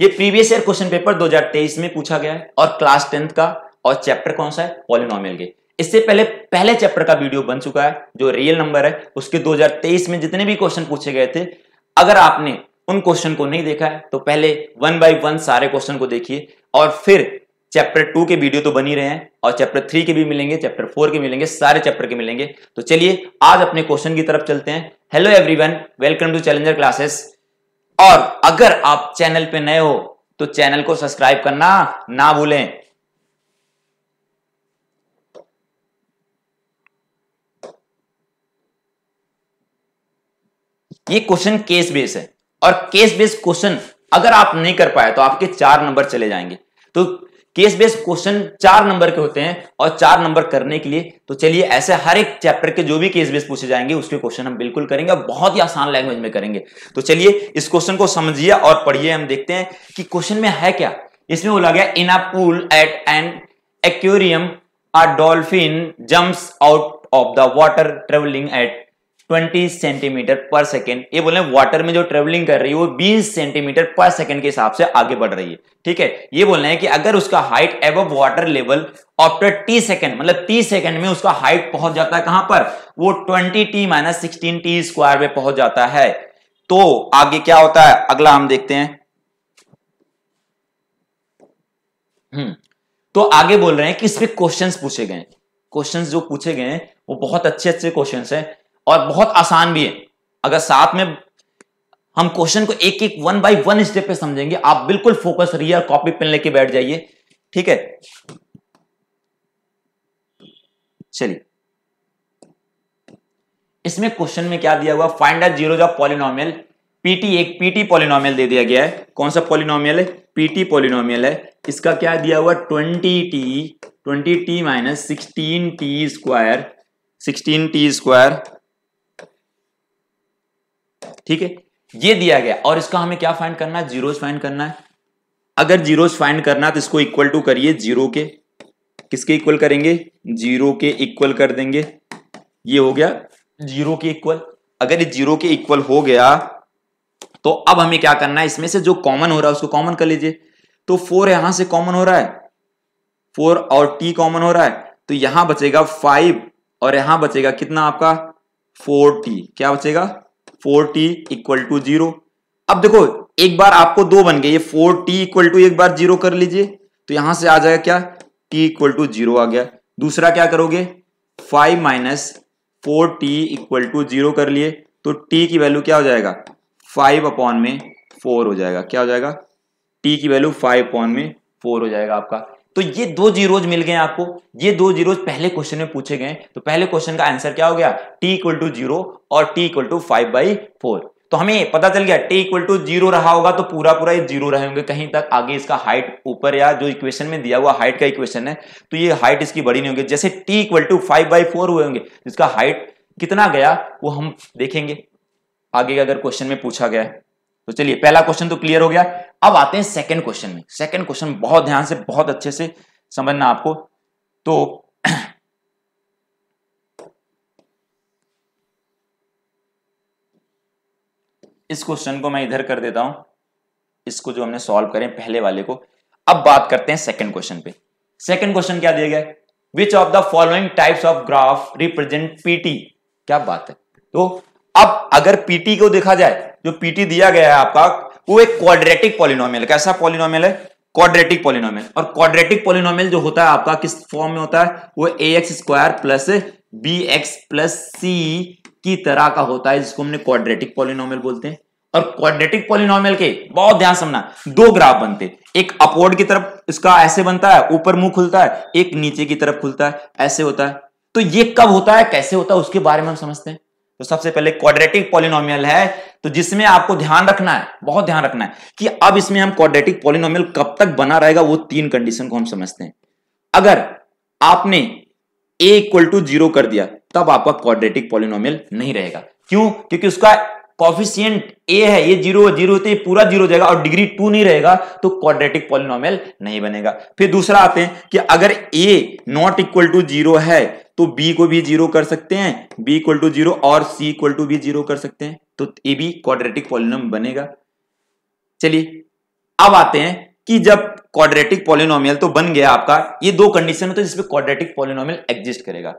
ये previous year question paper 2023 में पूछा गया है और क्लास टेंथ का और चैप्टर कौन सा है पॉलिनोमियल के इससे पहले पहले चैप्टर का वीडियो बन चुका है जो रियल नंबर है उसके 2023 में जितने भी क्वेश्चन पूछे गए थे अगर आपने उन क्वेश्चन को नहीं देखा है तो पहले वन बाय वन सारे क्वेश्चन को देखिए और फिर चैप्टर टू के वीडियो तो बनी रहे हैं और चैप्टर थ्री के भी मिलेंगे चैप्टर फोर के मिलेंगे सारे चैप्टर के मिलेंगे तो चलिए आज अपने क्वेश्चन की तरफ चलते हैं hello everyone welcome to Challenger Classes और अगर आप चैनल पे नए हो तो चैनल को सब्सक्राइब करना ना भूलें ये क्वेश्चन केस बेस है और केस बेस क्वेश्चन अगर आप नहीं कर पाए तो आपके चार नंबर चले जाएंगे तो केस बेस क्वेश्चन चार नंबर के होते हैं और चार नंबर करने के लिए तो चलिए ऐसे हर एक चैप्टर के जो भी केस बेस पूछे जाएंगे उसके क्वेश्चन हम बिल्कुल करेंगे और बहुत ही आसान लैंग्वेज में करेंगे तो चलिए इस क्वेश्चन को समझिए और पढ़िए हम देखते हैं कि क्वेश्चन में है क्या इसमें बोला गया in a pool at an aquarium a dolphin jumps out of the water travelling at 20 centimetre per second ये बोले वाटर में जो ट्रेवलिंग कर रही है वो 20 सेंटीमीटर पर सेकेंड के हिसाब से आगे बढ़ रही है ठीक है ये बोल रहे हैं कि अगर उसका height above water level after T second मतलब टी सेकेंड में उसका हाइट पहुंच जाता है कहां पर वो 20 T minus sixteen T square में पहुंच जाता है तो आगे क्या होता है अगला हम देखते हैं हम्म। तो आगे बोल रहे हैं कि इस पे पूछे गए क्वेश्चंस जो पूछे गए हैं वो बहुत अच्छे अच्छे क्वेश्चंस हैं और बहुत आसान भी है अगर साथ में हम क्वेश्चन को एक एक वन बाई वन स्टेप पे समझेंगे आप बिल्कुल फोकस रहिए और कॉपी पेन लेके बैठ जाइए ठीक है चलिए इसमें क्वेश्चन में क्या दिया हुआ find out zero polynomial PT एक पीटी पॉलिनोमियल दे दिया गया है कौन सा पॉलिनोमियल है पीटी पॉलिनोमियल है इसका क्या दिया हुआ twenty T twenty T minus sixteen T square sixteen T square ठीक है ये दिया गया और इसका हमें क्या फाइंड करना है जीरोज फाइंड करना है अगर जीरोज फाइंड करना है तो इसको इक्वल टू करिए जीरो के किसके इक्वल करेंगे जीरो के इक्वल कर देंगे ये हो गया जीरो के इक्वल अगर ये जीरो के इक्वल हो गया तो अब हमें क्या करना है इसमें से जो कॉमन हो रहा है उसको कॉमन कर लीजिए तो फोर यहां से कॉमन हो रहा है फोर और टी कॉमन हो रहा है तो यहां बचेगा फाइव और यहां बचेगा कितना आपका फोर टी क्या बचेगा four T equal to zero अब देखो एक बार आपको दो बन गए ये फोर टी इक्वल टू एक बार जीरो कर लीजिए तो यहां से आ जाएगा क्या टी इक्वल टू जीरो आ गया दूसरा क्या करोगे five minus four T equal to zero कर लिए तो टी की वैल्यू क्या हो जाएगा फाइव अपॉन में फोर हो जाएगा क्या हो जाएगा टी की वैल्यू फाइव अपॉन में फोर हो जाएगा आपका तो ये दो जीरोज मिल गए आपको ये दो जीरोज पहले क्वेश्चन में पूछे गए तो पहले क्वेश्चन का आंसर क्या हो गया टी इक्वल टू जीरो और T equal to five by four तो हमें पता चल गया टी इक्वल टू जीरो रहा होगा तो पूरा पूरा ये जीरो रहे होंगे कहीं तक आगे इसका हाइट ऊपर या जो इक्वेशन में दिया हुआ हाइट का इक्वेशन है तो ये हाइट इसकी बड़ी नहीं होगी जैसे T equal to five by four हुए होंगे इसका हाइट कितना गया वो हम देखेंगे आगे अगर क्वेश्चन में पूछा गया है तो चलिए पहला क्वेश्चन तो क्लियर हो गया अब आते हैं सेकंड क्वेश्चन में सेकंड क्वेश्चन बहुत ध्यान से बहुत अच्छे से समझना आपको तो इस क्वेश्चन को मैं इधर कर देता हूं इसको जो हमने सॉल्व करें पहले वाले को अब बात करते हैं सेकंड क्वेश्चन पे सेकंड क्वेश्चन क्या दिया गया which of the following types of graph represent PT क्या बात है तो अब अगर पीटी को देखा जाए जो पीटी दिया गया है आपका वो एक क्वाड्रेटिक पॉलिनोमियल कैसा पॉलिनोमियल है क्वाड्रेटिक पॉलिनोमियल और क्वाड्रेटिक पॉलिनोमियल जो होता है आपका किस फॉर्म में होता है वो A X square plus B X plus C की तरह का होता है जिसको हमने क्वाड्रेटिक पॉलिनोमियल बोलते हैं और क्वाड्रेटिक पॉलिनोमियल के बहुत ध्यान समझना दो ग्राफ बनते एक अपवर्ड की तरफ इसका ऐसे बनता है ऊपर मुंह खुलता है एक नीचे की तरफ खुलता है ऐसे होता है तो ये कब होता है कैसे होता है उसके बारे में हम समझते हैं तो सबसे पहले क्वाड्रेटिक पॉलिनोमियल है तो जिसमें आपको ध्यान रखना है बहुत ध्यान रखना है कि अब इसमें हम क्वाड्रेटिक पॉलिनोमियल कब तक बना रहेगा वो तीन कंडीशन को हम समझते हैं अगर आपने ए इक्वल टू जीरो कर दिया तब आपका क्वाड्रेटिक पॉलिनोमियल नहीं रहेगा क्यों क्योंकि उसका कॉफिशियंट ए है ये जीरो जीरो होते पूरा जीरो हो जाएगा और डिग्री टू नहीं रहेगा तो क्वाड्रेटिक पॉलिनोमियल नहीं बनेगा फिर दूसरा आते हैं कि अगर A not equal to zero है तो बी को भी जीरो कर सकते हैं बी इक्वल टू जीरो और सी इक्वल टू भी जीरो कर सकते हैं तो ए भी क्वाड्रेटिक पॉलिनोम बनेगा चलिए अब आते हैं कि जब क्वाड्रेटिक पॉलिनोमियल तो बन गया आपका ये दो कंडीशन होते तो हैं जिसमें क्वाड्रेटिक पॉलिनोमियल एग्जिस्ट करेगा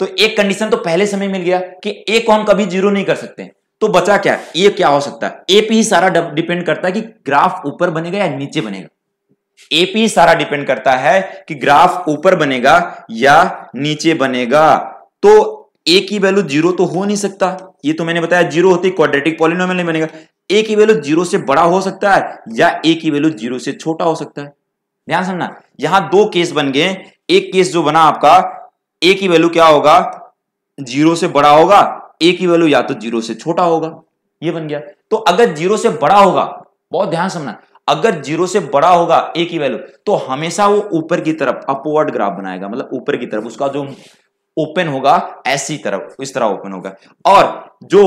तो एक कंडीशन तो पहले समय मिल गया कि ए हम कभी जीरो नहीं कर सकते तो बचा क्या ये क्या हो सकता है एपी ही सारा डिपेंड करता है कि ग्राफ ऊपर बनेगा या नीचे बनेगा एपी ही सारा डिपेंड करता है कि ग्राफ ऊपर बनेगा या नीचे बनेगा तो ए की वैल्यू जीरो तो हो नहीं सकता ये तो मैंने बताया जीरो होती क्वाड्रेटिक पॉलिनोमियल नहीं बनेगा ए की वैल्यू जीरो से बड़ा हो सकता है या ए की वैल्यू जीरो से छोटा हो सकता है ध्यान समझना यहां दो केस बन गए एक केस जो बना आपका ए की वैल्यू क्या होगा जीरो से बड़ा होगा ए की वैल्यू या तो जीरो से छोटा होगा ये बन गया तो अगर जीरो से बड़ा होगा बहुत ध्यान समझना अगर जीरो से बड़ा होगा ए की वैल्यू तो हमेशा वो ऊपर की तरफ अपवर्ड ग्राफ बनाएगा मतलब ऊपर की तरफ उसका जो ओपन होगा ऐसी तरफ इस तरह ओपन होगा और जो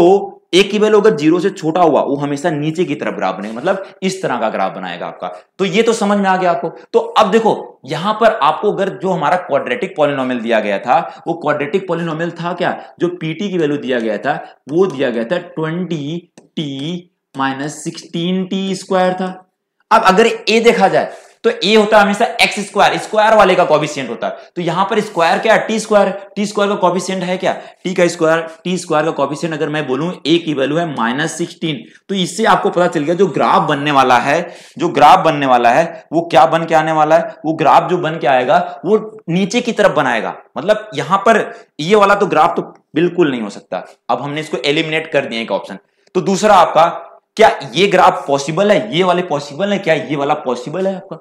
एक की वैल्यू अगर जीरो से छोटा हुआ वो हमेशा नीचे की तरफ ग्राफ बनेगा मतलब इस तरह का ग्राफ बनाएगा आपका तो ये तो समझ में आ गया आपको तो अब देखो यहां पर आपको अगर जो हमारा क्वाड्रेटिक पॉलिनोमियल दिया गया था वो क्वाड्रेटिक पॉलिनोमियल था क्या जो पीटी की वैल्यू दिया गया था वो दिया गया था twenty T minus sixteen T square था अब अगर ए देखा जाए तो ए होता है हमेशा एक्स स्क्वायर स्क्वायर वाले का कॉबिशियंट होता है तो यहां पर स्क्वायर क्या टी स्क्वायर टी स्क्वायर का कॉबिशियंट है क्या टी का स्क्वायर टी स्क्वायर का कॉबिशियंट अगर मैं बोलूं ए की वैल्यू है माइनस सिक्सटीन तो इससे आपको पता चल गया जो ग्राफ बनने वाला है जो ग्राफ बनने वाला है वो क्या बन के आने वाला है वो ग्राफ जो बन के आएगा वो नीचे की तरफ बनाएगा मतलब यहां पर ये वाला तो ग्राफ तो बिल्कुल नहीं हो सकता अब हमने इसको एलिमिनेट कर दिया एक ऑप्शन तो दूसरा आपका क्या ये ग्राफ पॉसिबल है ये वाले पॉसिबल है क्या ये वाला पॉसिबल है आपका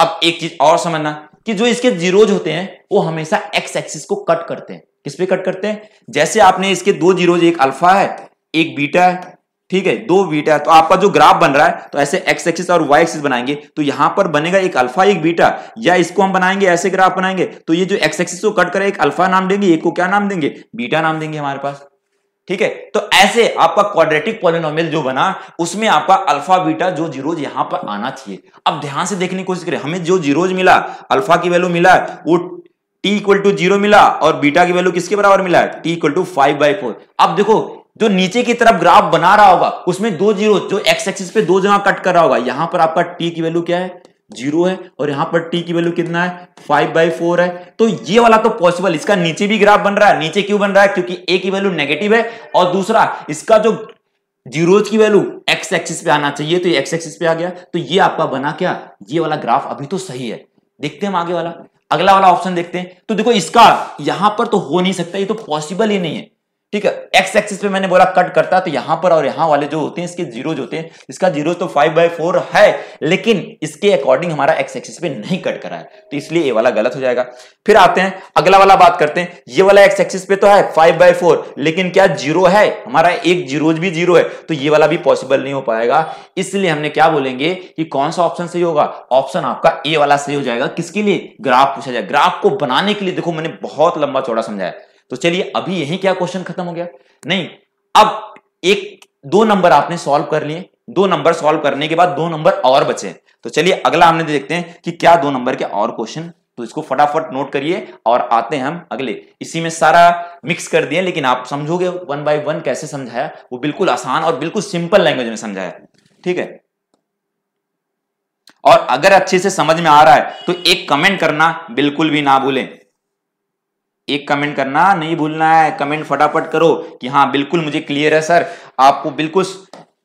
अब एक चीज और समझना कि जो इसके जीरोज होते हैं वो हमेशा एक्स एक्सिस को कट करते हैं किस पे कट करते हैं जैसे आपने इसके दो जीरोज एक अल्फा है एक बीटा है ठीक है दो बीटा है तो आपका जो ग्राफ बन रहा है तो ऐसे एक्स एक्सिस और वाई एक्सिस बनाएंगे तो यहां पर बनेगा एक अल्फा एक बीटा या इसको हम बनाएंगे ऐसे ग्राफ बनाएंगे तो ये जो एक्स एक्सिस को कट कर एक अल्फा नाम देंगे एक को क्या नाम देंगे बीटा नाम देंगे हमारे पास ठीक है तो ऐसे आपका क्वाड्रेटिक पॉलिनोमियल जो बना उसमें आपका अल्फा बीटा जो जीरोज यहां पर आना चाहिए अब ध्यान से देखने की कोशिश करें हमें जो जीरोज मिला अल्फा की वैल्यू मिला वो टी इक्वल टू जीरो मिला और बीटा की वैल्यू किसके बराबर मिला T equal to five by four अब देखो जो नीचे की तरफ ग्राफ बना रहा होगा उसमें दो जीरो जो एक्स एक्सिस पे दो जगह कट कर रहा होगा यहां पर आपका टी की वैल्यू क्या है जीरो है और यहां पर टी की वैल्यू कितना है फाइव बाई फोर है तो ये वाला तो पॉसिबल इसका नीचे भी ग्राफ बन रहा है नीचे क्यों बन रहा है क्योंकि ए की वैल्यू नेगेटिव है और दूसरा इसका जो जीरो की वैल्यू एक्स एक्सिस पे आना चाहिए तो ये एक्स एक्सिस पे आ गया तो ये आपका बना क्या ये वाला ग्राफ अभी तो सही है देखते हैं हम आगे वाला अगला वाला ऑप्शन देखते हैं तो देखो इसका यहां पर तो हो नहीं सकता ये तो पॉसिबल ही नहीं है ठीक है एक्स एक्सिस पे मैंने बोला कट करता है तो यहां पर और यहां वाले जो होते हैं इसके जीरो होते हैं इसका जीरो तो फाइव बाई फोर है लेकिन इसके अकॉर्डिंग हमारा एक्स एक्सिस पे नहीं कट करा है तो इसलिए ये वाला गलत हो जाएगा फिर आते हैं अगला वाला बात करते हैं ये वाला एक्स एक्सिस पे तो है फाइव बाई फोर लेकिन क्या जीरो है हमारा एक जीरो भी जीरो है तो ये वाला भी पॉसिबल नहीं हो पाएगा इसलिए हमने क्या बोलेंगे कि कौन सा ऑप्शन सही होगा ऑप्शन आपका ए वाला सही हो जाएगा किसके लिए ग्राफ पूछा जाए ग्राफ को बनाने के लिए देखो मैंने बहुत लंबा चौड़ा समझाया तो चलिए अभी यही क्या क्वेश्चन खत्म हो गया नहीं अब एक दो नंबर आपने सॉल्व कर लिए दो नंबर सॉल्व करने के बाद दो नंबर और बचे तो चलिए अगला हमने देखते हैं कि क्या दो नंबर के और क्वेश्चन तो इसको फटाफट नोट करिए और आते हैं हम अगले इसी में सारा मिक्स कर दिए लेकिन आप समझोगे वन बाय वन कैसे समझाया वो बिल्कुल आसान और बिल्कुल सिंपल लैंग्वेज में समझाया ठीक है और अगर अच्छे से समझ में आ रहा है तो एक कमेंट करना बिल्कुल भी ना भूलें एक कमेंट करना नहीं भूलना है कमेंट फटाफट करो कि हाँ बिल्कुल मुझे क्लियर है सर आपको बिल्कुल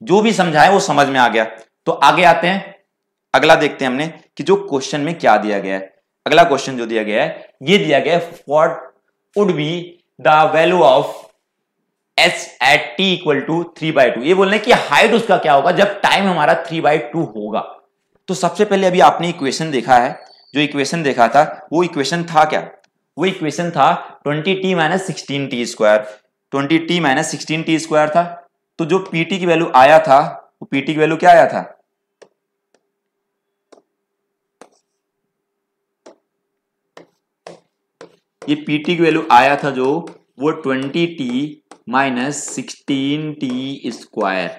जो भी समझाए वो समझ में आ गया तो आगे आते हैं अगला देखते हैं हमने कि जो क्वेश्चन में क्या दिया गया है अगला क्वेश्चन जो दिया गया है ये दिया गया what would be the value of S at T equal to three by two ये बोल रहे कि हाइट उसका क्या होगा जब टाइम हमारा थ्री बाई टू होगा तो सबसे पहले अभी आपने इक्वेशन देखा है जो इक्वेशन देखा था वो इक्वेशन था क्या वो इक्वेशन था twenty T minus sixteen T square twenty T minus sixteen T square था तो जो पीटी की वैल्यू आया था वो पीटी की वैल्यू क्या आया था ये टी की वैल्यू आया था जो वो twenty T minus sixteen T square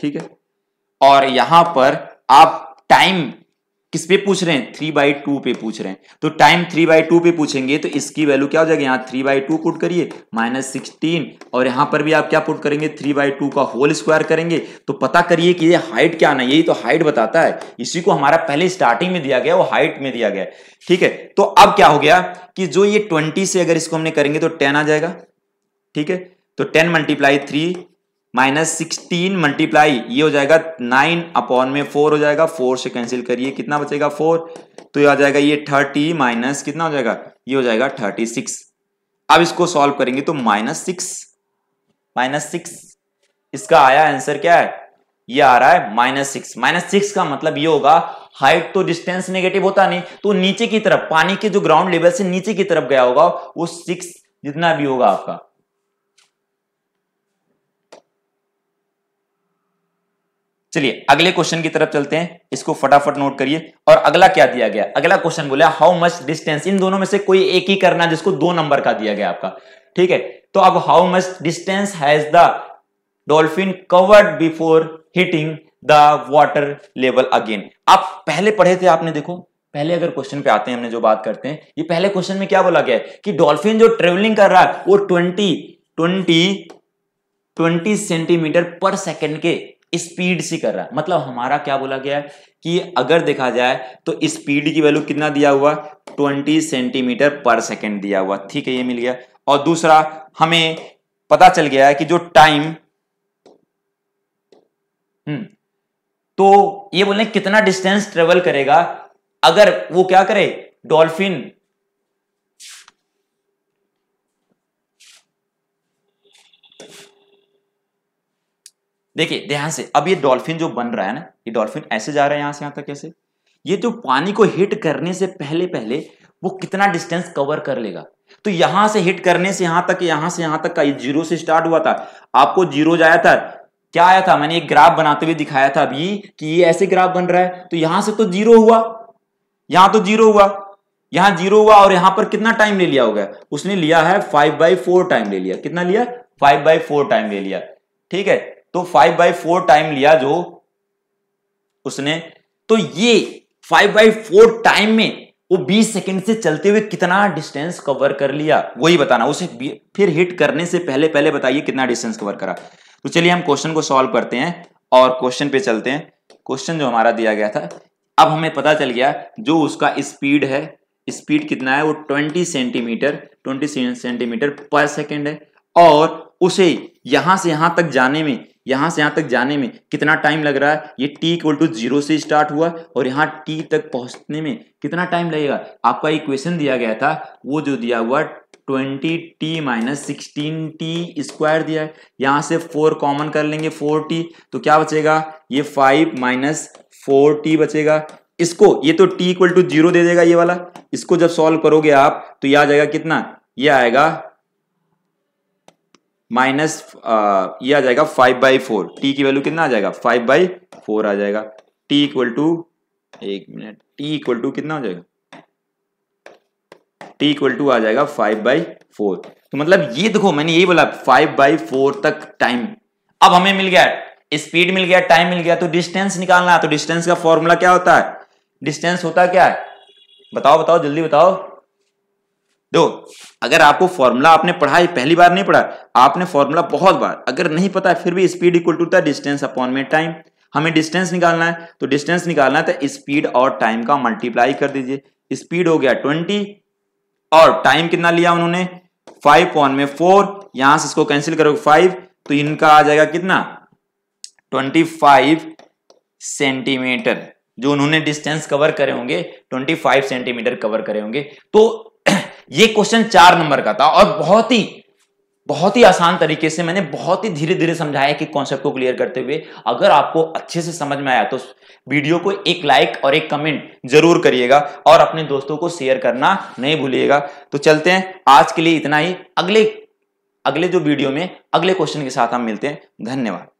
ठीक है और यहां पर आप टाइम किस पे पूछ रहे हैं थ्री बाई टू पे पूछ रहे हैं तो टाइम थ्री बाई टू पे पूछेंगे तो इसकी वैल्यू क्या हो जाएगी यहाँ थ्री बाई टू पुट करिए माइनस सिक्सटीन और यहाँ पर भी आप क्या पुट करेंगे थ्री बाई टू का होल स्क्वायर करेंगे तो पता करिए कि ये हाइट क्या आना यही तो हाइट बताता है इसी को हमारा पहले स्टार्टिंग में दिया गया वो हाइट में दिया गया ठीक है तो अब क्या हो गया कि जो ये ट्वेंटी से अगर इसको हमने करेंगे तो टेन आ जाएगा ठीक है तो ten multiply three minus sixteen multiply ये हो जाएगा नाइन अपॉन में फोर हो जाएगा फोर से कैंसिल करिए कितना बचेगा फोर तो ये आ जाएगा ये थर्टी माइनस कितना हो जाएगा ये हो जाएगा थर्टी सिक्स अब इसको सॉल्व करेंगे तो माइनस सिक्स माइनस सिक्स इसका आया आंसर क्या है ये आ रहा है माइनस सिक्स माइनस सिक्स का मतलब ये होगा हाइट तो डिस्टेंस नेगेटिव होता नहीं तो नीचे की तरफ पानी के जो ग्राउंड लेवल से नीचे की तरफ गया होगा वो सिक्स जितना भी होगा आपका चलिए अगले क्वेश्चन की तरफ चलते हैं इसको फटाफट नोट करिए और अगला क्या दिया गया अगला क्वेश्चन बोला हाउ मच डिस्टेंस इन दोनों में से कोई एक ही करना जिसको दो नंबर का दिया गया आपका ठीक है तो अब how much distance has the dolphin covered before hitting the water level again आप पहले पढ़े थे आपने देखो पहले अगर क्वेश्चन पे आते हैं हमने जो बात करते हैं ये पहले क्वेश्चन में क्या बोला गया है कि डॉल्फिन जो ट्रेवलिंग कर रहा है वो twenty twenty twenty centimetre per second के स्पीड से कर रहा है मतलब हमारा क्या बोला गया है कि अगर देखा जाए तो स्पीड की वैल्यू कितना दिया हुआ 20 सेंटीमीटर पर सेकंड दिया हुआ ठीक है ये मिल गया और दूसरा हमें पता चल गया है कि जो टाइम हम्म, तो ये बोले कितना डिस्टेंस ट्रेवल करेगा अगर वो क्या करे डॉल्फिन देखिए ध्यान से अब ये डॉल्फिन जो बन रहा है ना ये डॉल्फिन ऐसे जा रहा है यहां से यहां तक कैसे ये जो पानी को हिट करने से पहले पहले वो कितना डिस्टेंस कवर कर लेगा तो यहां से हिट करने से यहां तक यहां से यहां तक का ये जीरो से स्टार्ट हुआ था आपको जीरो जाया था क्या आया था मैंने एक ग्राफ बनाते हुए दिखाया था अभी कि ये ऐसे ग्राफ बन रहा है तो यहां से तो जीरो हुआ यहां तो जीरो हुआ यहां जीरो हुआ और यहां पर कितना टाइम ले लिया होगा उसने लिया है फाइव बाई फोर टाइम ले लिया कितना लिया फाइव बाई फोर टाइम ले लिया ठीक है तो फाइव बाई फोर टाइम लिया जो उसने तो ये फाइव बाई फोर टाइम में वो 20 सेकंड से चलते हुए कितना डिस्टेंस कवर कर लिया वही बताना उसे फिर हिट करने से पहले पहले बताइए कितना डिस्टेंस कवर करा तो चलिए हम क्वेश्चन को सॉल्व करते हैं और क्वेश्चन पे चलते हैं क्वेश्चन जो हमारा दिया गया था अब हमें पता चल गया जो उसका स्पीड है स्पीड कितना है वो 20 सेंटीमीटर 20 सेंटीमीटर पर सेकेंड है और उसे यहां से यहां तक जाने में यहां से यहां तक जाने में कितना टाइम लग रहा है ये टी इक्वल टू जीरो से स्टार्ट हुआ और यहाँ टी तक पहुंचने में कितना टाइम लगेगा आपका इक्वेशन दिया गया था वो जो दिया हुआ twenty T minus sixteen T square दिया है यहां से फोर कॉमन कर लेंगे फोर टी तो क्या बचेगा ये फाइव माइनस फोर टी बचेगा इसको ये तो टी इक्वल टू जीरो दे देगा ये वाला इसको जब सॉल्व करोगे आप तो यह आ जाएगा कितना ये आएगा माइनस ये आ जाएगा फाइव बाई फोर टी की वैल्यू कितना आ जाएगा फाइव बाई फोर आ जाएगा टी इक्वल टू एक मिनट टी इक्वल टू कितना हो जाएगा टी इक्वल टू आ जाएगा फाइव बाई फोर तो मतलब ये देखो मैंने यही बोला फाइव बाई फोर तक टाइम अब हमें मिल गया स्पीड मिल गया टाइम मिल गया तो डिस्टेंस निकालना है तो डिस्टेंस का फॉर्मूला क्या होता है डिस्टेंस होता क्या है बताओ बताओ जल्दी बताओ देखो अगर आपको फॉर्मूला आपने पढ़ा है पहली बार नहीं पढ़ा आपने फॉर्मूला बहुत बार अगर नहीं पता है फिर भी स्पीड इक्वल टू था डिस्टेंस अपॉन में टाइम हमें डिस्टेंस निकालना है तो डिस्टेंस निकालना है तो स्पीड और टाइम का मल्टीप्लाई कर दीजिए स्पीड हो गया ट्वेंटी और टाइम कितना लिया उन्होंने फाइव पॉन में फोर यहां से इसको कैंसिल करोगे फाइव तो इनका आ जाएगा कितना ट्वेंटी फाइव सेंटीमीटर जो उन्होंने डिस्टेंस कवर करे होंगे 25 सेंटीमीटर कवर करे होंगे तो ये क्वेश्चन चार नंबर का था और बहुत ही बहुत ही आसान तरीके से मैंने बहुत ही धीरे धीरे समझाया कि कॉन्सेप्ट को क्लियर करते हुए अगर आपको अच्छे से समझ में आया तो वीडियो को एक लाइक और एक कमेंट जरूर करिएगा और अपने दोस्तों को शेयर करना नहीं भूलिएगा तो चलते हैं आज के लिए इतना ही अगले अगले जो वीडियो में अगले क्वेश्चन के साथ हम मिलते हैं धन्यवाद